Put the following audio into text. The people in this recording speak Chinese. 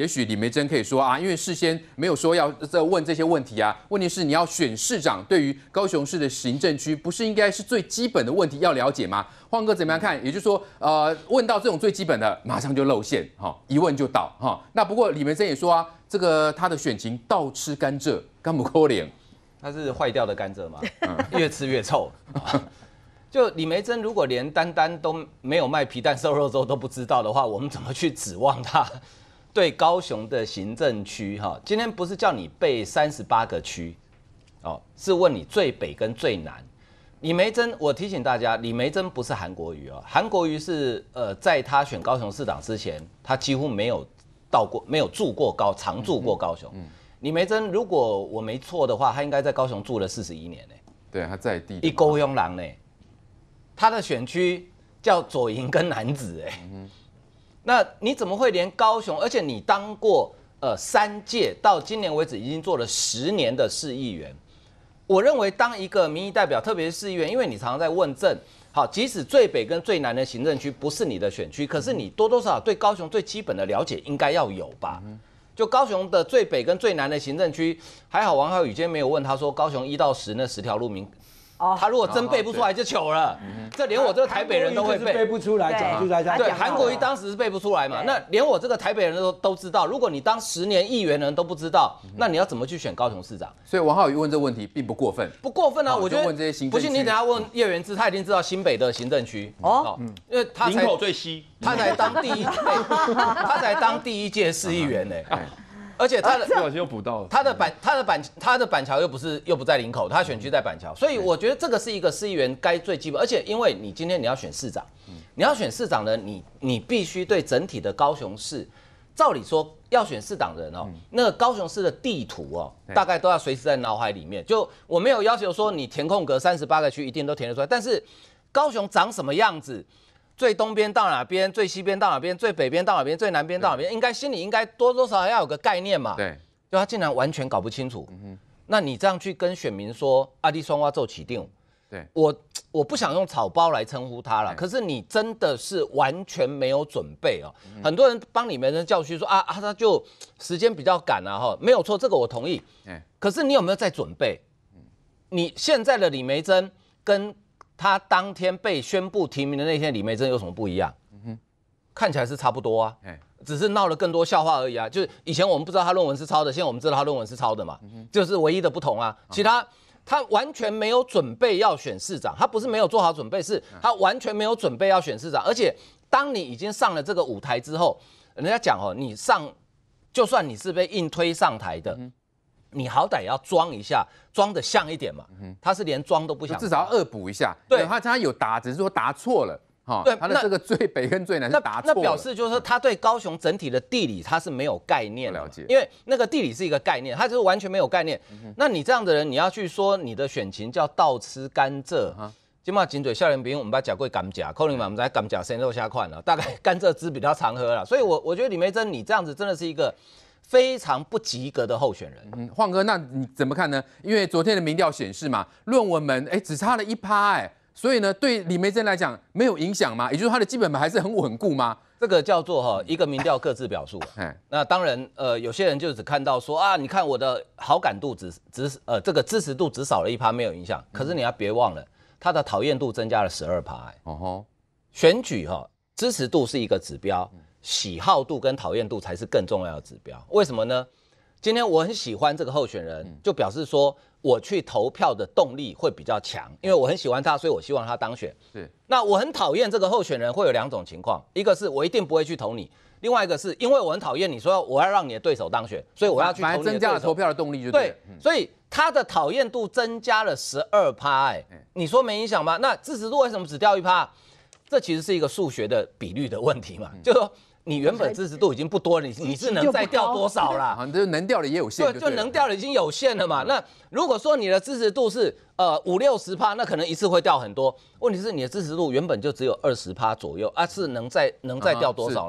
也许李梅珍可以说啊，因为事先没有说要再问这些问题啊。问题是你要选市长，对于高雄市的行政区，不是应该是最基本的问题要了解吗？换哥怎么样看？也就是说，呃，问到这种最基本的，马上就露馅，哈，一问就倒，哈。那不过李梅珍也说啊，这个他的选情倒吃甘蔗，甘不扣脸？他是坏掉的甘蔗吗？越吃越臭。就李梅珍如果连丹丹都没有卖皮蛋瘦肉粥都不知道的话，我们怎么去指望他？对高雄的行政区哈，今天不是叫你背三十八个区，哦，是问你最北跟最南。李梅珍，我提醒大家，李梅珍不是韩国瑜哦，韩国瑜是呃，在他选高雄市长之前，他几乎没有到过，没有住过高，常住过高雄。李梅珍，如果我没错的话，他应该在高雄住了四十一年呢。对，他在地一沟庸狼呢，他的选区叫左营跟男子哎。那你怎么会连高雄？而且你当过呃三届，到今年为止已经做了十年的市议员。我认为当一个民意代表，特别是市议员，因为你常常在问政。好，即使最北跟最南的行政区不是你的选区，可是你多多少少对高雄最基本的了解应该要有吧？就高雄的最北跟最南的行政区，还好王浩宇今天没有问他说高雄一到十那十条路名。他如果真背不出来就糗了，这连我这个台北人都会背背不出来，对韩国瑜当时是背不出来嘛？那连我这个台北人都都知道，如果你当十年议员人都不知道，那你要怎么去选高雄市长？所以王浩宇问这问题并不过分，不过分啊？我就问这些新，不信你等下问叶元志，他已经知道新北的行政区哦，因为他才最西，他才当第一，他才当第一届市议员呢。而且他的又补到了，他的板他的板他的板桥又不是又不在林口，他选区在板桥，所以我觉得这个是一个市议员该最基本。而且因为你今天你要选市长，你要选市长的你你必须对整体的高雄市，照理说要选市长人哦，那个高雄市的地图哦，大概都要随时在脑海里面。就我没有要求说你填空格三十八个区一定都填得出来，但是高雄长什么样子？最东边到哪边？最西边到哪边？最北边到哪边？最南边到哪边？应该心里应该多多少少要有个概念嘛。对，就他竟然完全搞不清楚。嗯哼，那你这样去跟选民说阿弟双蛙奏起定，对我我不想用草包来称呼他了。可是你真的是完全没有准备哦。很多人帮李梅珍教训说啊，啊，他就时间比较赶啊哈，没有错，这个我同意。哎，可是你有没有在准备？嗯，你现在的李梅珍跟。他当天被宣布提名的那天，李梅珍有什么不一样？嗯看起来是差不多啊，只是闹了更多笑话而已啊。就是以前我们不知道他论文是抄的，现在我们知道他论文是抄的嘛，就是唯一的不同啊。其他他完全没有准备要选市长，他不是没有做好准备，是他完全没有准备要选市长。而且当你已经上了这个舞台之后，人家讲哦，你上就算你是被硬推上台的。你好歹要装一下，装的像一点嘛。他是连装都不想，至少要恶补一下。对他，他有答，只是说答错了。哈，他的这个最北跟最南是答错，那表示就是他对高雄整体的地理他是没有概念。了解，因为那个地理是一个概念，他就是完全没有概念。那你这样的人，你要去说你的选情叫倒吃甘蔗。今嘛金嘴笑脸不用，我们把脚柜赶脚，口里嘛我们在赶脚，鲜肉虾款了，大概甘蔗汁比较常喝了。所以我我觉得李梅珍，你这样子真的是一个。非常不及格的候选人。嗯，晃哥，那你怎么看呢？因为昨天的民调显示嘛，论文门哎只差了一趴哎，所以呢，对李梅珍来讲没有影响嘛，也就是他的基本盘还是很稳固嘛。这个叫做哈一个民调各自表述。那当然呃有些人就只看到说啊，你看我的好感度只只呃这个支持度只少了一趴没有影响，可是你要别忘了他的讨厌度增加了十二趴。哦吼，选举哈支持度是一个指标。喜好度跟讨厌度才是更重要的指标，为什么呢？今天我很喜欢这个候选人，就表示说我去投票的动力会比较强，因为我很喜欢他，所以我希望他当选。是。那我很讨厌这个候选人，会有两种情况，一个是我一定不会去投你，另外一个是因为我很讨厌你，说我要让你的对手当选，所以我要去增加投票的动力就对。所以他的讨厌度增加了十二趴，哎，你说没影响吗？那支持度为什么只掉一趴？这其实是一个数学的比率的问题嘛，就说。你原本支持度已经不多，你你是能再掉多少啦？反正能掉的也有限。对，就能掉的已经有限了嘛。那如果说你的支持度是呃五六十趴，那可能一次会掉很多。问题是你的支持度原本就只有二十趴左右啊，是能再能再掉多少？